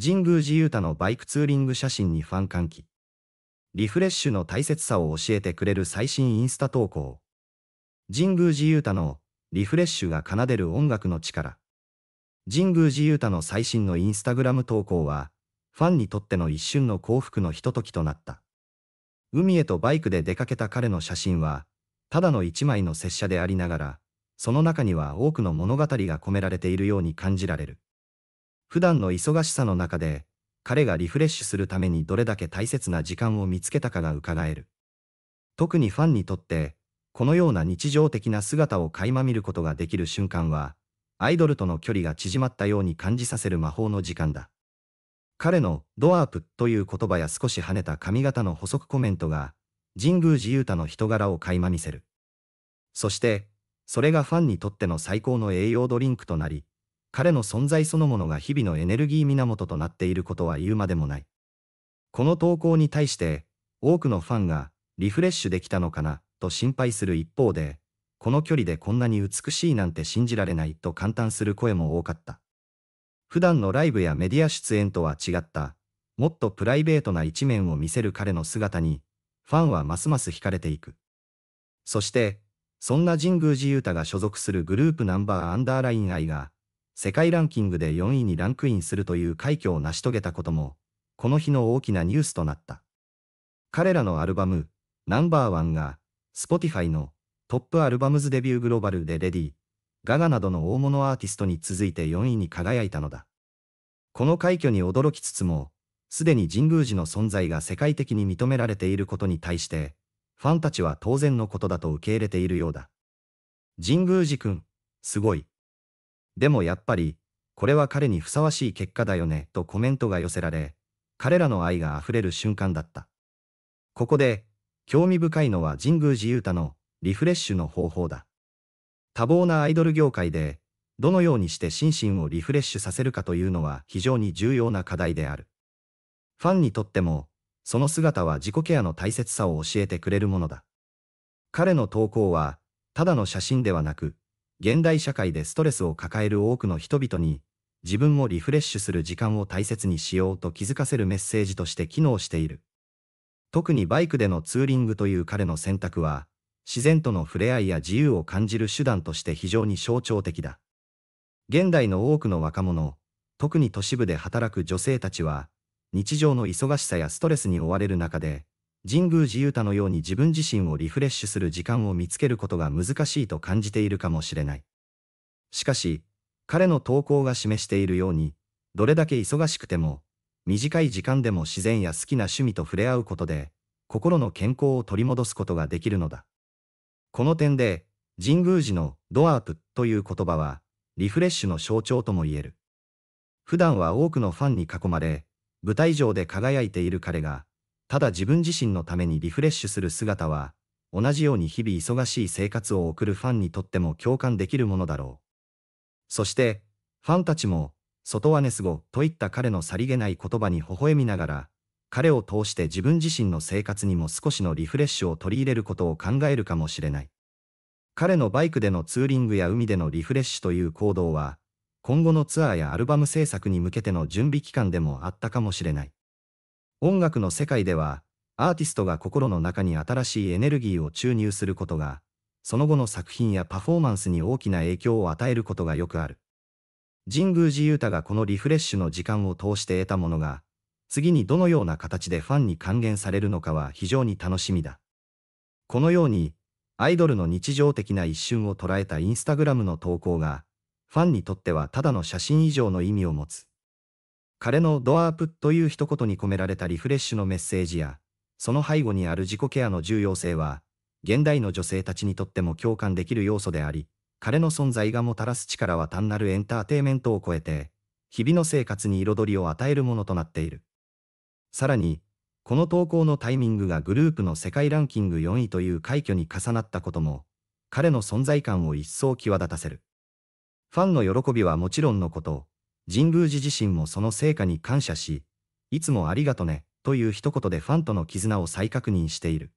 神宮寺勇太のバイクツーリング写真にファン歓喜。リフレッシュの大切さを教えてくれる最新インスタ投稿。神宮寺勇太のリフレッシュが奏でる音楽の力。神宮寺勇太の最新のインスタグラム投稿は、ファンにとっての一瞬の幸福のひとときとなった。海へとバイクで出かけた彼の写真は、ただの一枚の拙者でありながら、その中には多くの物語が込められているように感じられる。普段の忙しさの中で、彼がリフレッシュするためにどれだけ大切な時間を見つけたかが伺える。特にファンにとって、このような日常的な姿を垣間見ることができる瞬間は、アイドルとの距離が縮まったように感じさせる魔法の時間だ。彼のドアープという言葉や少し跳ねた髪型の補足コメントが、神宮寺勇太の人柄を垣間見せる。そして、それがファンにとっての最高の栄養ドリンクとなり、彼の存在そのものが日々のエネルギー源となっていることは言うまでもない。この投稿に対して、多くのファンが、リフレッシュできたのかな、と心配する一方で、この距離でこんなに美しいなんて信じられないと感嘆する声も多かった。普段のライブやメディア出演とは違った、もっとプライベートな一面を見せる彼の姿に、ファンはますます惹かれていく。そして、そんな神宮寺勇太が所属するグループナンバーアンダーライン愛が、世界ランキングで4位にランクインするという快挙を成し遂げたことも、この日の大きなニュースとなった。彼らのアルバム、ナンバーワンが、Spotify のトップアルバムズデビューグローバルでレディ、ガガなどの大物アーティストに続いて4位に輝いたのだ。この快挙に驚きつつも、すでに神宮寺の存在が世界的に認められていることに対して、ファンたちは当然のことだと受け入れているようだ。神宮寺くん、すごい。でもやっぱり、これは彼にふさわしい結果だよね、とコメントが寄せられ、彼らの愛が溢れる瞬間だった。ここで、興味深いのは神宮寺勇太のリフレッシュの方法だ。多忙なアイドル業界で、どのようにして心身をリフレッシュさせるかというのは非常に重要な課題である。ファンにとっても、その姿は自己ケアの大切さを教えてくれるものだ。彼の投稿は、ただの写真ではなく、現代社会でストレスを抱える多くの人々に、自分をリフレッシュする時間を大切にしようと気づかせるメッセージとして機能している。特にバイクでのツーリングという彼の選択は、自然との触れ合いや自由を感じる手段として非常に象徴的だ。現代の多くの若者、特に都市部で働く女性たちは、日常の忙しさやストレスに追われる中で、神宮寺勇太のように自分自身をリフレッシュする時間を見つけることが難しいと感じているかもしれない。しかし、彼の投稿が示しているように、どれだけ忙しくても、短い時間でも自然や好きな趣味と触れ合うことで、心の健康を取り戻すことができるのだ。この点で、神宮寺のドアープという言葉は、リフレッシュの象徴とも言える。普段は多くのファンに囲まれ、舞台上で輝いている彼が、ただ自分自身のためにリフレッシュする姿は、同じように日々忙しい生活を送るファンにとっても共感できるものだろう。そして、ファンたちも、外はネス語といった彼のさりげない言葉に微笑みながら、彼を通して自分自身の生活にも少しのリフレッシュを取り入れることを考えるかもしれない。彼のバイクでのツーリングや海でのリフレッシュという行動は、今後のツアーやアルバム制作に向けての準備期間でもあったかもしれない。音楽の世界では、アーティストが心の中に新しいエネルギーを注入することが、その後の作品やパフォーマンスに大きな影響を与えることがよくある。神宮寺雄太がこのリフレッシュの時間を通して得たものが、次にどのような形でファンに還元されるのかは非常に楽しみだ。このように、アイドルの日常的な一瞬を捉えたインスタグラムの投稿が、ファンにとってはただの写真以上の意味を持つ。彼のドアープという一言に込められたリフレッシュのメッセージや、その背後にある自己ケアの重要性は、現代の女性たちにとっても共感できる要素であり、彼の存在がもたらす力は単なるエンターテイメントを超えて、日々の生活に彩りを与えるものとなっている。さらに、この投稿のタイミングがグループの世界ランキング4位という快挙に重なったことも、彼の存在感を一層際立たせる。ファンの喜びはもちろんのこと、神宮寺自身もその成果に感謝し、いつもありがとね、という一言でファンとの絆を再確認している。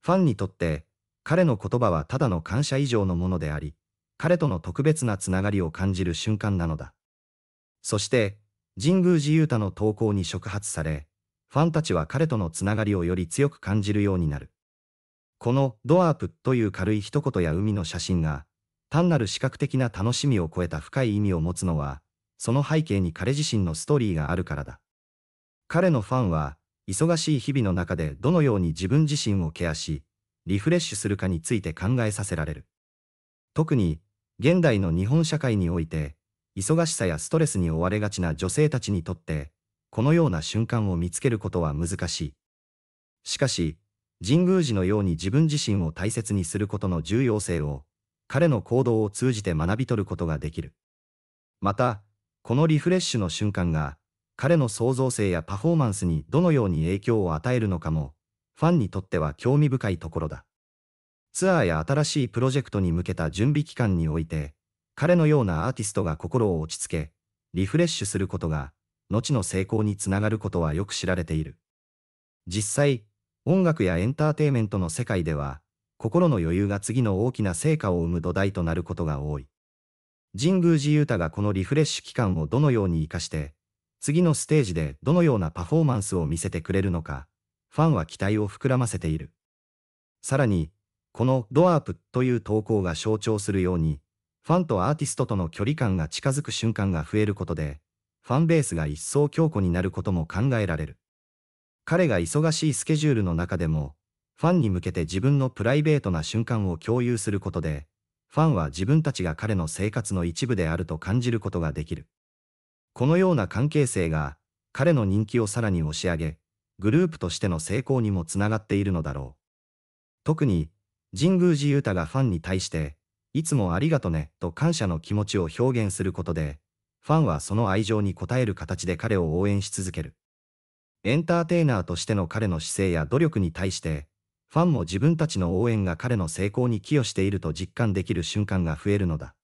ファンにとって、彼の言葉はただの感謝以上のものであり、彼との特別なつながりを感じる瞬間なのだ。そして、神宮寺勇太の投稿に触発され、ファンたちは彼とのつながりをより強く感じるようになる。このドアープという軽い一言や海の写真が、単なる視覚的な楽しみを超えた深い意味を持つのは、その背景に彼自身のストーリーがあるからだ。彼のファンは、忙しい日々の中でどのように自分自身をケアし、リフレッシュするかについて考えさせられる。特に、現代の日本社会において、忙しさやストレスに追われがちな女性たちにとって、このような瞬間を見つけることは難しい。しかし、神宮寺のように自分自身を大切にすることの重要性を、彼の行動を通じて学び取ることができる。また、このリフレッシュの瞬間が、彼の創造性やパフォーマンスにどのように影響を与えるのかも、ファンにとっては興味深いところだ。ツアーや新しいプロジェクトに向けた準備期間において、彼のようなアーティストが心を落ち着け、リフレッシュすることが、後の成功につながることはよく知られている。実際、音楽やエンターテイメントの世界では、心の余裕が次の大きな成果を生む土台となることが多い。神宮寺勇太がこのリフレッシュ期間をどのように活かして、次のステージでどのようなパフォーマンスを見せてくれるのか、ファンは期待を膨らませている。さらに、このドアープという投稿が象徴するように、ファンとアーティストとの距離感が近づく瞬間が増えることで、ファンベースが一層強固になることも考えられる。彼が忙しいスケジュールの中でも、ファンに向けて自分のプライベートな瞬間を共有することで、ファンは自分たちが彼の生活の一部であると感じることができる。このような関係性が、彼の人気をさらに押し上げ、グループとしての成功にもつながっているのだろう。特に、神宮寺勇太がファンに対して、いつもありがとねと感謝の気持ちを表現することで、ファンはその愛情に応える形で彼を応援し続ける。エンターテイナーとしての彼の姿勢や努力に対して、ファンも自分たちの応援が彼の成功に寄与していると実感できる瞬間が増えるのだ。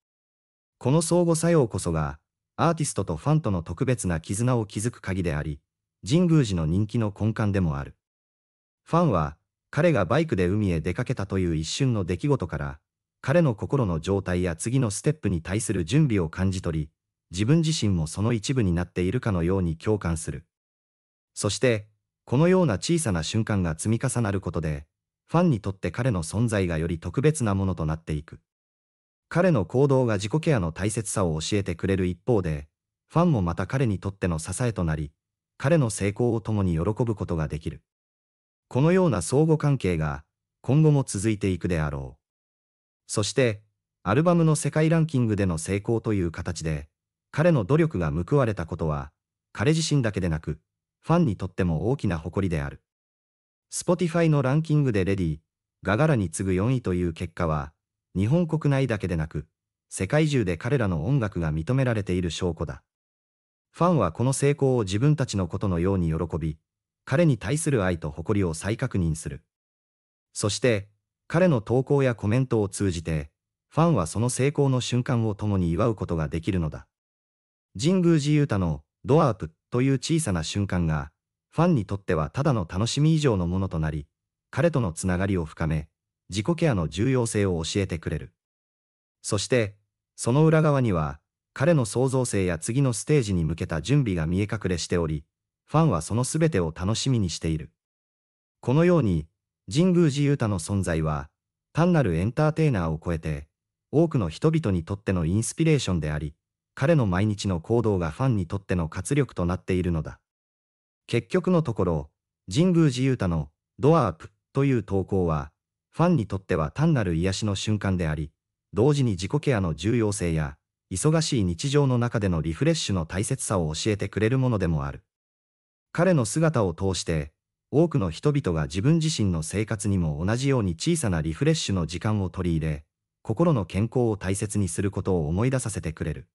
この相互作用こそが、アーティストとファンとの特別な絆を築く鍵であり、神宮寺の人気の根幹でもある。ファンは、彼がバイクで海へ出かけたという一瞬の出来事から、彼の心の状態や次のステップに対する準備を感じ取り、自分自身もその一部になっているかのように共感する。そして、このような小さな瞬間が積み重なることで、ファンにとって彼の存在がより特別なものとなっていく。彼の行動が自己ケアの大切さを教えてくれる一方で、ファンもまた彼にとっての支えとなり、彼の成功を共に喜ぶことができる。このような相互関係が今後も続いていくであろう。そして、アルバムの世界ランキングでの成功という形で、彼の努力が報われたことは、彼自身だけでなく、ファンにとっても大きな誇りである。Spotify のランキングでレディー、ガガラに次ぐ4位という結果は、日本国内だけでなく、世界中で彼らの音楽が認められている証拠だ。ファンはこの成功を自分たちのことのように喜び、彼に対する愛と誇りを再確認する。そして、彼の投稿やコメントを通じて、ファンはその成功の瞬間を共に祝うことができるのだ。神宮寺勇太のドアープという小さな瞬間が、ファンにとってはただの楽しみ以上のものとなり、彼とのつながりを深め、自己ケアの重要性を教えてくれる。そして、その裏側には、彼の創造性や次のステージに向けた準備が見え隠れしており、ファンはその全てを楽しみにしている。このように、神宮寺勇太の存在は、単なるエンターテイナーを超えて、多くの人々にとってのインスピレーションであり、彼の毎日の行動がファンにとっての活力となっているのだ。結局のところ、神宮寺勇太のドアアップという投稿は、ファンにとっては単なる癒しの瞬間であり、同時に自己ケアの重要性や、忙しい日常の中でのリフレッシュの大切さを教えてくれるものでもある。彼の姿を通して、多くの人々が自分自身の生活にも同じように小さなリフレッシュの時間を取り入れ、心の健康を大切にすることを思い出させてくれる。